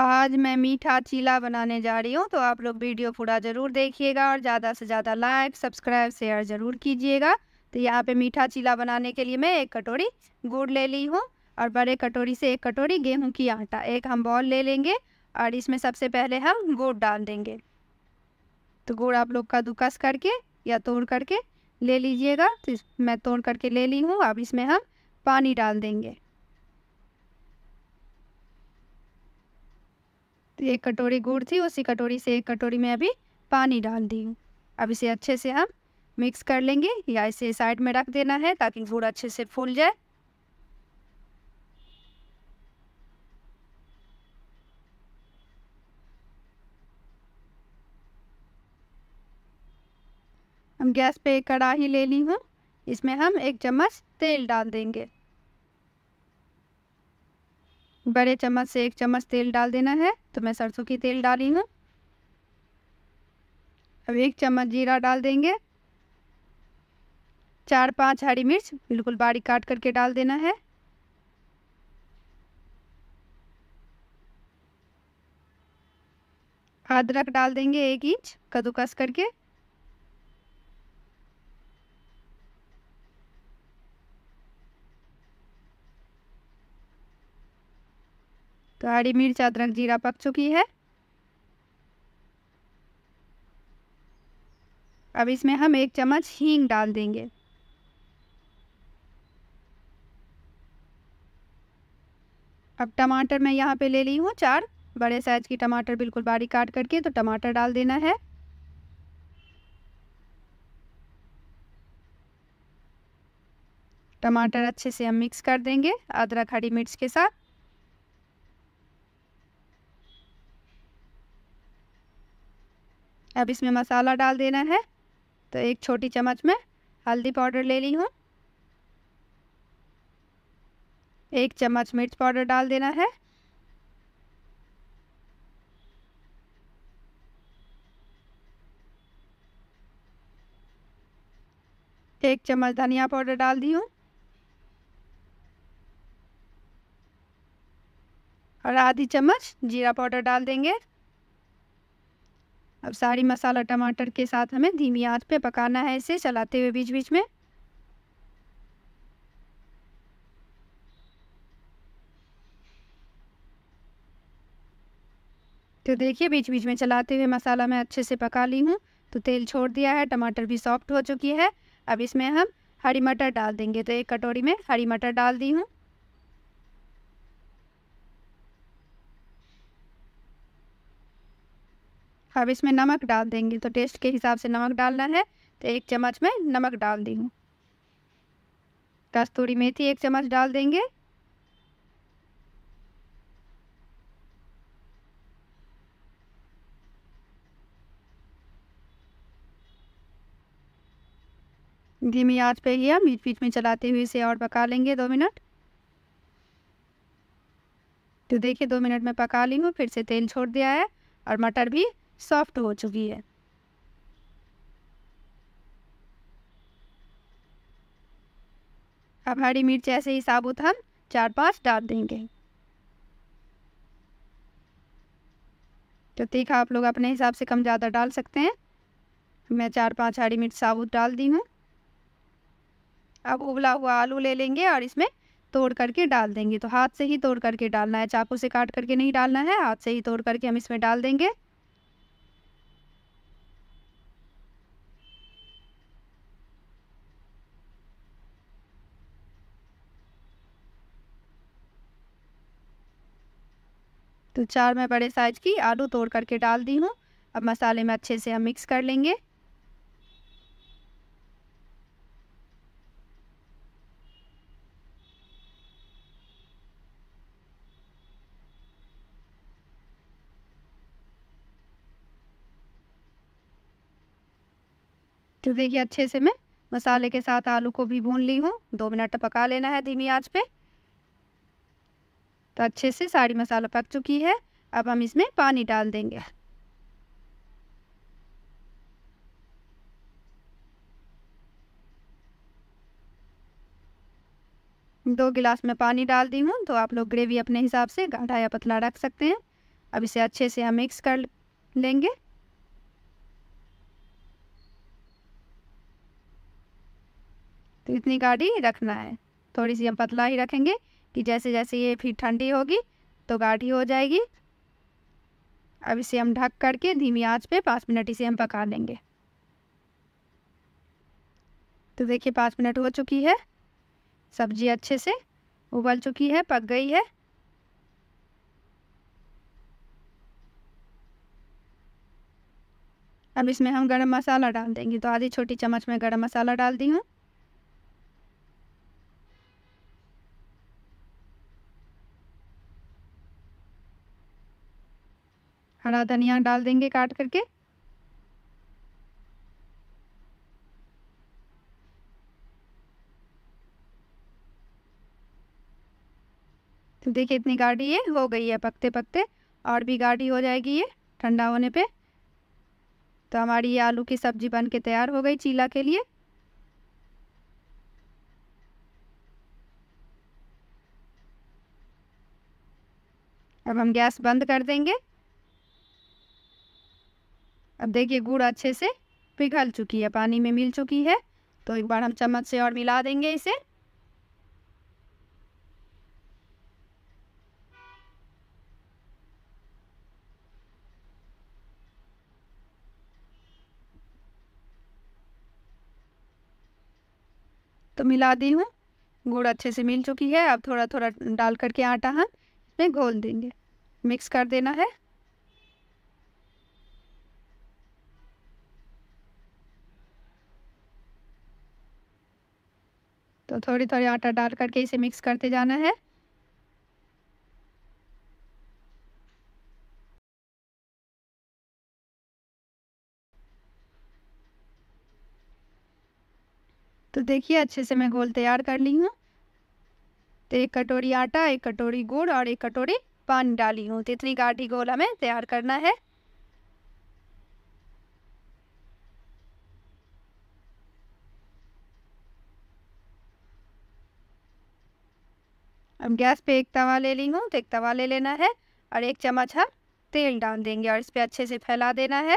आज मैं मीठा चीला बनाने जा रही हूँ तो आप लोग वीडियो पूरा ज़रूर देखिएगा और ज़्यादा से ज़्यादा लाइक सब्सक्राइब शेयर ज़रूर कीजिएगा तो यहाँ पे मीठा चीला बनाने के लिए मैं एक कटोरी गुड़ ले ली हूँ और बड़े कटोरी से एक कटोरी गेहूँ की आटा एक हम बॉल ले लेंगे और इसमें सबसे पहले हम गुड़ डाल देंगे तो गुड़ आप लोग दुकस करके या तोड़ करके ले लीजिएगा तो मैं तोड़ करके ले ली हूँ अब इसमें हम पानी डाल देंगे तो एक कटोरी गुड़ थी उसी कटोरी से एक कटोरी में अभी पानी डाल दी हूँ अब इसे अच्छे से हम मिक्स कर लेंगे या इसे साइड में रख देना है ताकि गुड़ अच्छे से फूल जाए हम गैस पे एक कढ़ाही ले ली हूँ इसमें हम एक चम्मच तेल डाल देंगे बड़े चम्मच से एक चम्मच तेल डाल देना है तो मैं सरसों की तेल डाली हूँ अब एक चम्मच जीरा डाल देंगे चार पांच हरी मिर्च बिल्कुल बारीक काट करके डाल देना है अदरक डाल देंगे एक इंच कद्दूकस करके तो हरी मिर्च अदरक जीरा पक चुकी है अब इसमें हम एक चम्मच हींग डाल देंगे अब टमाटर मैं यहाँ पे ले ली हूँ चार बड़े साइज की टमाटर बिल्कुल बारीक काट करके तो टमाटर डाल देना है टमाटर अच्छे से हम मिक्स कर देंगे अदरक हरी मिर्च के साथ अब इसमें मसाला डाल देना है तो एक छोटी चम्मच में हल्दी पाउडर ले ली हूँ एक चम्मच मिर्च पाउडर डाल देना है एक चम्मच धनिया पाउडर डाल दी हूँ और आधी चम्मच जीरा पाउडर डाल देंगे अब सारी मसाला टमाटर के साथ हमें धीमी आंच पे पकाना है इसे चलाते हुए बीच बीच में तो देखिए बीच बीच में चलाते हुए मसाला मैं अच्छे से पका ली हूँ तो तेल छोड़ दिया है टमाटर भी सॉफ्ट हो चुकी है अब इसमें हम हरी मटर डाल देंगे तो एक कटोरी में हरी मटर डाल दी हूँ अब इसमें नमक डाल देंगे तो टेस्ट के हिसाब से नमक डालना है तो एक चम्मच में नमक डाल दी हूँ कस्तूरी मेथी एक चम्मच डाल देंगे धीमी आंच पे ही हम बीच बीच में चलाते हुए इसे और पका लेंगे दो मिनट तो देखिए दो मिनट में पका ली हूँ फिर से तेल छोड़ दिया है और मटर भी सॉफ्ट हो चुकी है अब हरी मिर्च ऐसे ही साबुत हम चार पांच डाल देंगे तो तीखा आप लोग अपने हिसाब से कम ज़्यादा डाल सकते हैं मैं चार पांच हरी मिर्च साबुत डाल दी हूँ अब उबला हुआ आलू ले लेंगे और इसमें तोड़ करके डाल देंगे तो हाथ से ही तोड़ करके डालना है चाकू से काट करके नहीं डालना है हाथ से ही तोड़ करके हम इसमें डाल देंगे तो चार मैं बड़े साइज़ की आलू तोड़ करके डाल दी हूँ अब मसाले में अच्छे से हम मिक्स कर लेंगे तो देखिए अच्छे से मैं मसाले के साथ आलू को भी भून ली हूँ दो मिनट पका लेना है धीमी आंच पे तो अच्छे से सारी मसाला पक चुकी है अब हम इसमें पानी डाल देंगे दो गिलास में पानी डाल दी हूँ तो आप लोग ग्रेवी अपने हिसाब से गाढ़ा या पतला रख सकते हैं अब इसे अच्छे से हम मिक्स कर लेंगे तो इतनी गाढ़ी रखना है थोड़ी सी हम पतला ही रखेंगे कि जैसे जैसे ये फिर ठंडी होगी तो गाढ़ी हो जाएगी अब इसे हम ढक करके धीमी आंच पे पाँच मिनट इसे हम पका लेंगे तो देखिए पाँच मिनट हो चुकी है सब्जी अच्छे से उबल चुकी है पक गई है अब इसमें हम गरम मसाला डाल देंगे तो आधी छोटी चम्मच में गरम मसाला डाल दी हूँ हरा धनिया डाल देंगे काट करके तो देखिए इतनी गाढ़ी ये हो गई है पकते पकते और भी गाढ़ी हो जाएगी ये ठंडा होने पे तो हमारी ये आलू की सब्जी बन के तैयार हो गई चीला के लिए अब हम गैस बंद कर देंगे अब देखिए गुड़ अच्छे से पिघल चुकी है पानी में मिल चुकी है तो एक बार हम चम्मच से और मिला देंगे इसे तो मिला दी हूँ गुड़ अच्छे से मिल चुकी है अब थोड़ा थोड़ा डाल करके आटा हम इसमें घोल देंगे मिक्स कर देना है तो थोड़ी थोड़ी आटा डाल करके इसे मिक्स करते जाना है तो देखिए अच्छे से मैं घोल तैयार कर ली हूँ तो एक कटोरी आटा एक कटोरी गुड़ और एक कटोरी पानी डाली हूँ तो इतनी गाढ़ी गोला में तैयार करना है हम गैस पे एक तवा ले ली हूँ तो एक तवा ले लेना है और एक चम्मच हम तेल डाल देंगे और इस पर अच्छे से फैला देना है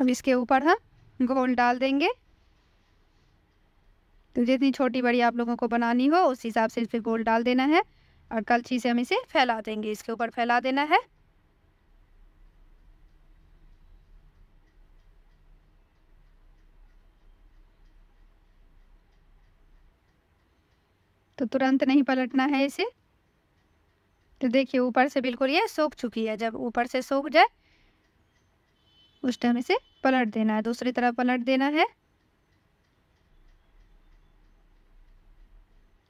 अब इसके ऊपर हम गोल डाल देंगे तो जितनी छोटी बड़ी आप लोगों को बनानी हो उस हिसाब से इस पर गोल डाल देना है और कलची से हम इसे फैला देंगे इसके ऊपर फैला देना है तो तुरंत नहीं पलटना है इसे तो देखिए ऊपर से बिल्कुल ये सोख चुकी है जब ऊपर से सोख जाए उस टाइम इसे पलट देना है दूसरी तरफ पलट देना है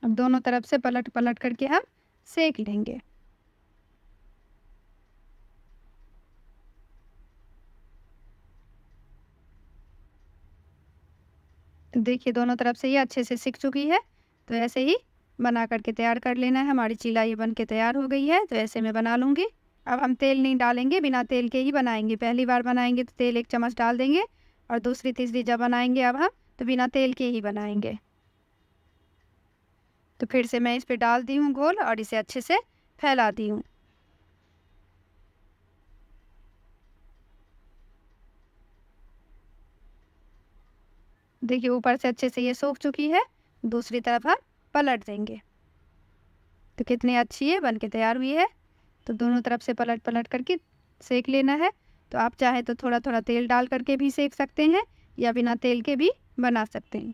अब दोनों तरफ से पलट पलट करके हम सेक लेंगे तो देखिए दोनों तरफ से ये अच्छे से सीख चुकी है तो ऐसे ही बना करके तैयार कर लेना है हमारी चीला ये बन के तैयार हो गई है तो ऐसे में बना लूँगी अब हम तेल नहीं डालेंगे बिना तेल के ही बनाएंगे पहली बार बनाएंगे तो तेल एक चम्मच डाल देंगे और दूसरी तीसरी जब बनाएंगे अब हम तो बिना तेल के ही बनाएंगे तो फिर से मैं इस पर डाल दी हूँ गोल और इसे अच्छे से फैला दी हूँ देखिए ऊपर से अच्छे से ये सूख चुकी है दूसरी तरफ हम पलट देंगे तो कितनी अच्छी है बन के तैयार हुई है तो दोनों तरफ से पलट पलट करके सेक लेना है तो आप चाहे तो थोड़ा थोड़ा तेल डाल करके भी सेक सकते हैं या बिना तेल के भी बना सकते हैं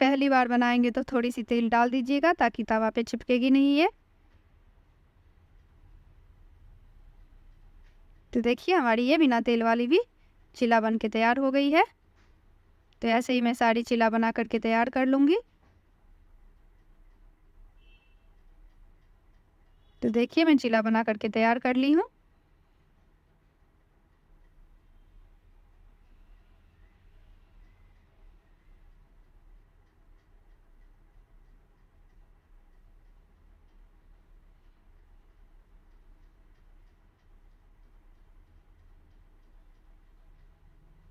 पहली बार बनाएंगे तो थोड़ी सी तेल डाल दीजिएगा ताकि तवा पे चिपकेगी नहीं है तो देखिए हमारी ये बिना तेल वाली भी चिला बन के तैयार हो गई है तो ऐसे ही मैं सारी चिला बना करके तैयार कर लूँगी तो देखिए मैं चिला बना करके तैयार कर ली हूँ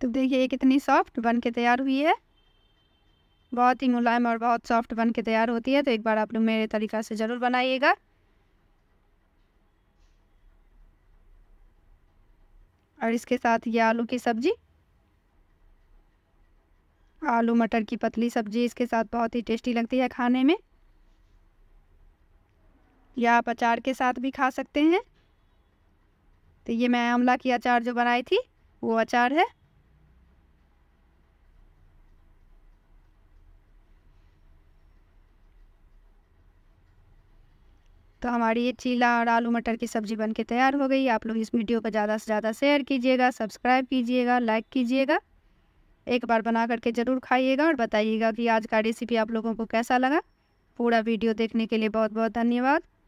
तो देखिए ये कितनी सॉफ्ट बन के तैयार हुई है बहुत ही मुलायम और बहुत सॉफ्ट बन के तैयार होती है तो एक बार आप लोग मेरे तरीका से ज़रूर बनाइएगा और इसके साथ ये आलू की सब्ज़ी आलू मटर की पतली सब्ज़ी इसके साथ बहुत ही टेस्टी लगती है खाने में या आप अचार के साथ भी खा सकते हैं तो ये मैं आंवला की अचार जो बनाई थी वो अचार है तो हमारी ये चीला और आलू मटर की सब्ज़ी बन के तैयार हो गई आप लोग इस वीडियो को ज़्यादा से ज़्यादा शेयर कीजिएगा सब्सक्राइब कीजिएगा लाइक कीजिएगा एक बार बना करके ज़रूर खाइएगा और बताइएगा कि आज का रेसिपी आप लोगों को कैसा लगा पूरा वीडियो देखने के लिए बहुत बहुत धन्यवाद